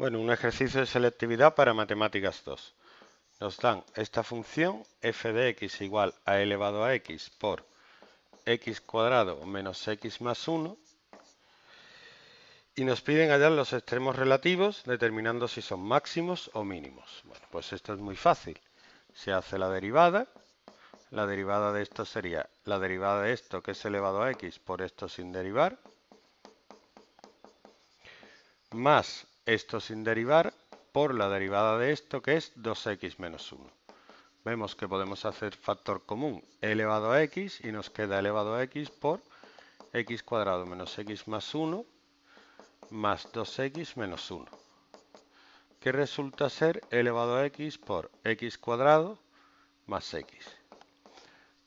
Bueno, un ejercicio de selectividad para matemáticas 2. Nos dan esta función f de x igual a elevado a x por x cuadrado menos x más 1 y nos piden hallar los extremos relativos determinando si son máximos o mínimos. Bueno, pues esto es muy fácil. Se hace la derivada. La derivada de esto sería la derivada de esto que es elevado a x por esto sin derivar más esto sin derivar por la derivada de esto que es 2x menos 1. Vemos que podemos hacer factor común elevado a x y nos queda elevado a x por x cuadrado menos x más 1 más 2x menos 1 que resulta ser elevado a x por x cuadrado más x.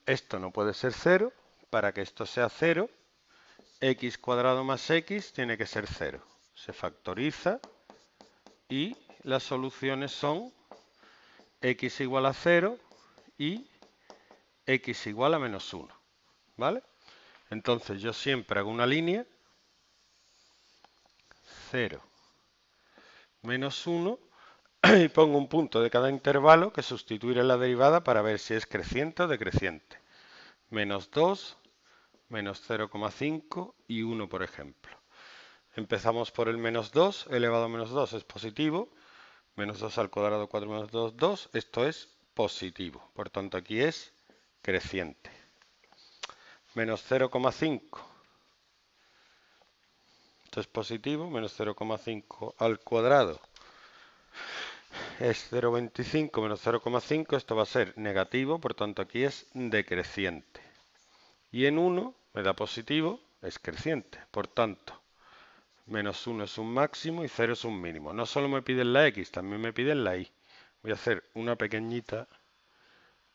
Esto no puede ser 0, para que esto sea 0, x cuadrado más x tiene que ser 0 se factoriza y las soluciones son x igual a 0 y x igual a menos 1. ¿Vale? Entonces yo siempre hago una línea 0, menos 1 y pongo un punto de cada intervalo que sustituiré la derivada para ver si es creciente o decreciente. Menos 2, menos 0,5 y 1 por ejemplo. Empezamos por el menos 2, elevado a menos 2 es positivo, menos 2 al cuadrado 4 menos 2, 2, esto es positivo, por tanto aquí es creciente. Menos 0,5, esto es positivo, menos 0,5 al cuadrado es 0,25 menos 0,5, esto va a ser negativo, por tanto aquí es decreciente. Y en 1 me da positivo, es creciente, por tanto Menos 1 es un máximo y 0 es un mínimo. No solo me piden la X, también me piden la Y. Voy a hacer una pequeñita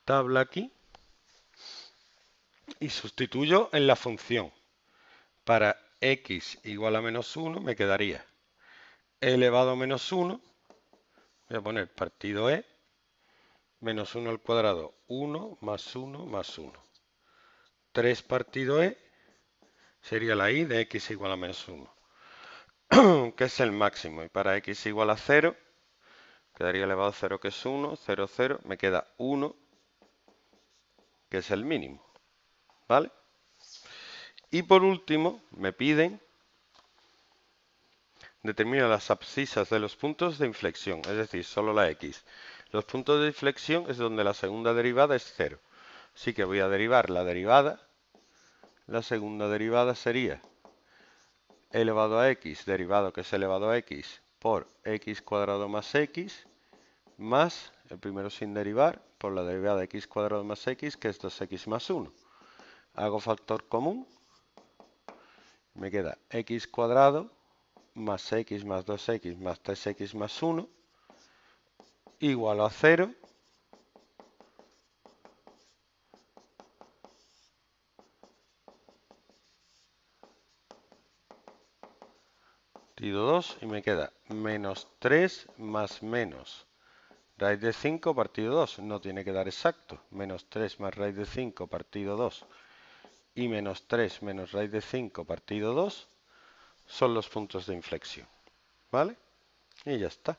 tabla aquí y sustituyo en la función. Para x igual a menos 1 me quedaría elevado a menos 1, voy a poner partido e, menos 1 al cuadrado, 1 más 1 más 1. 3 partido e sería la y de x igual a menos 1. que es el máximo. Y para x igual a 0, quedaría elevado a 0 que es 1, 0, 0, me queda 1, que es el mínimo. ¿Vale? Y por último, me piden determina las abscisas de los puntos de inflexión, es decir, solo la x. Los puntos de inflexión es donde la segunda derivada es 0. Así que voy a derivar la derivada. La segunda derivada sería elevado a x, derivado que es elevado a x, por x cuadrado más x, más el primero sin derivar, por la derivada de x cuadrado más x, que es 2x más 1. Hago factor común, me queda x cuadrado más x más 2x más 3x más 1, igual a 0, Partido 2 y me queda menos 3 más menos raíz de 5 partido 2. No tiene que dar exacto. Menos 3 más raíz de 5 partido 2 y menos 3 menos raíz de 5 partido 2 son los puntos de inflexión. ¿Vale? Y ya está.